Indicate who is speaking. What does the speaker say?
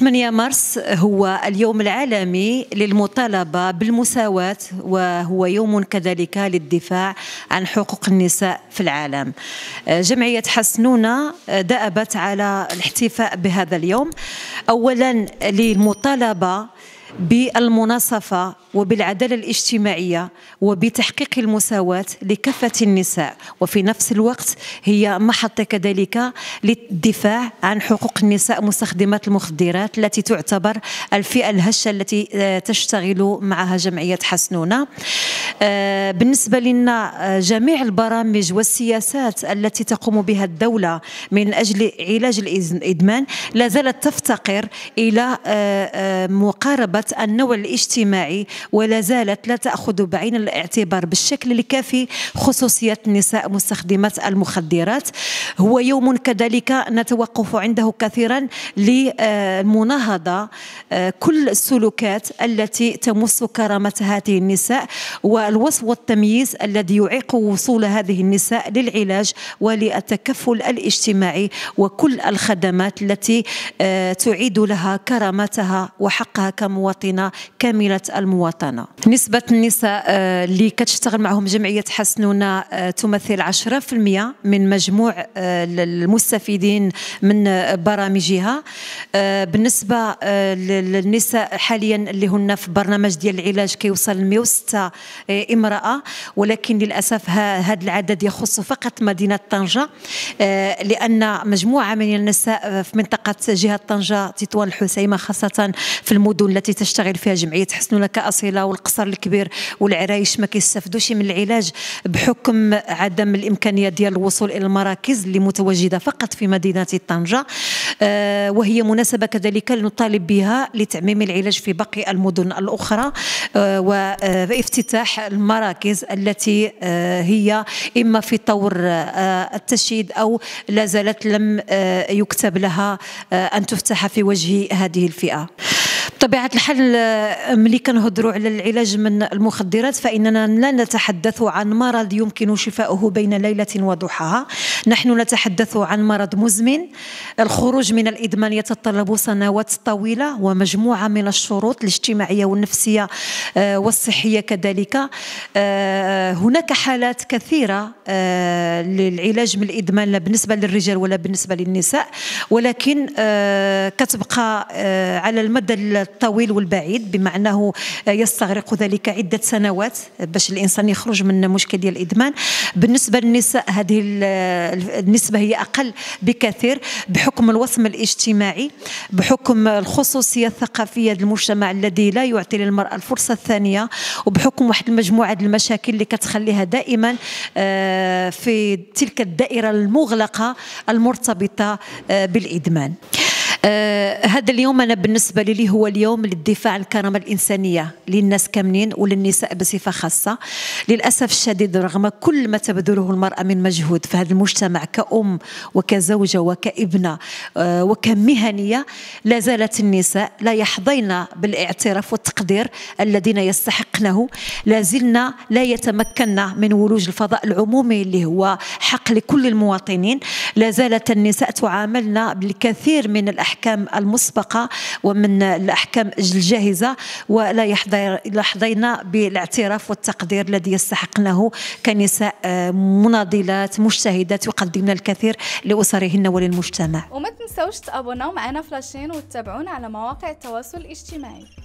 Speaker 1: 8 مارس هو اليوم العالمي للمطالبة بالمساواة وهو يوم كذلك للدفاع عن حقوق النساء في العالم جمعية حسنونة دأبت على الاحتفاء بهذا اليوم أولا للمطالبة بالمناصفة وبالعدالة الاجتماعية وبتحقيق المساواة لكافة النساء وفي نفس الوقت هي محطة كذلك للدفاع عن حقوق النساء مستخدمات المخدرات التي تعتبر الفئة الهشة التي آه، تشتغل معها جمعية حسنونة آه، بالنسبة لنا آه، جميع البرامج والسياسات التي تقوم بها الدولة من أجل علاج الإدمان لا زالت تفتقر إلى آه، مقاربة النوع الاجتماعي ولا زالت لا تأخذ بعين الاعتبار بالشكل الكافي خصوصية النساء مستخدمات المخدرات هو يوم كذلك نتوقف عنده كثيرا لمناهضة كل السلوكات التي تمس كرامة هذه النساء و الوصف والتمييز الذي يعيق وصول هذه النساء للعلاج وللتكفل الاجتماعي وكل الخدمات التي آه، تعيد لها كرامتها وحقها كمواطنة كاملة المواطنة نسبة النساء آه، اللي كتشتغل معهم جمعية حسنونا آه، تمثل 10% من مجموع المستفيدين من برامجها بالنسبة للنساء حاليا اللي هن في برنامج ديال العلاج كيوصل 106 امرأة ولكن للأسف هذا العدد يخص فقط مدينة طنجة آه، لأن مجموعة من النساء في منطقة جهة طنجة تطوان الحسيمة خاصة في المدن التي تشتغل فيها جمعية حسن لك أصيلة والقصر الكبير والعرايش ما كيستافدوش من العلاج بحكم عدم الإمكانية ديال الوصول إلى المراكز اللي متواجدة فقط في مدينة طنجة آه، وهي مناسبة كذلك لنطالب بها لتعميم العلاج في باقي المدن الأخرى آه، وافتتاح المراكز التي آه، هي إما في طور آه، التشييد أو لازالت لم آه، يكتب لها أن تفتح في وجه هذه الفئة بطبيعة الحال ملي كنهضروا على العلاج من المخدرات فإننا لا نتحدث عن مرض يمكن شفاؤه بين ليلة وضحاها نحن نتحدث عن مرض مزمن الخروج من الإدمان يتطلب سنوات طويلة ومجموعة من الشروط الاجتماعية والنفسية آه، والصحية كذلك آه، هناك حالات كثيرة آه، للعلاج من الإدمان لا بالنسبة للرجال ولا بالنسبة للنساء ولكن كتبقى على المدى الطويل والبعيد بما أنه يستغرق ذلك عدة سنوات باش الإنسان يخرج من مشكل ديال الإدمان بالنسبة للنساء هذه النسبة هي أقل بكثير بحكم الوصم الاجتماعي بحكم الخصوصية الثقافية المجتمع الذي لا يعطي للمرأة الفرصة الثانية وبحكم واحد المجموعة المشاكل اللي كتخليها دائما آه، في تلك الدائرة المغلقة المرتبطة آه، بالإدمان آه هذا اليوم انا بالنسبه لي هو اليوم للدفاع عن الكرامه الانسانيه للناس كاملين وللنساء بصفه خاصه للاسف الشديد رغم كل ما تبذله المراه من مجهود في هذا المجتمع كأم وكزوجة وكابنة آه، وكمهنية لا زالت النساء لا يحظين بالاعتراف والتقدير الذين يستحقنه لا زلنا لا يتمكنا من ولوج الفضاء العمومي اللي هو حق لكل المواطنين لا زالت النساء تعاملنا بالكثير من الأحيان الأحكام المسبقة ومن الأحكام الجاهزة ولا يحظينا بالاعتراف والتقدير الذي يستحقناه كنساء آه، مناضلات مجتهدات يقدمن الكثير لأسرهن وللمجتمع وما تنسوش تابوناو معنا فلاشين وتتابعونا على مواقع التواصل الاجتماعي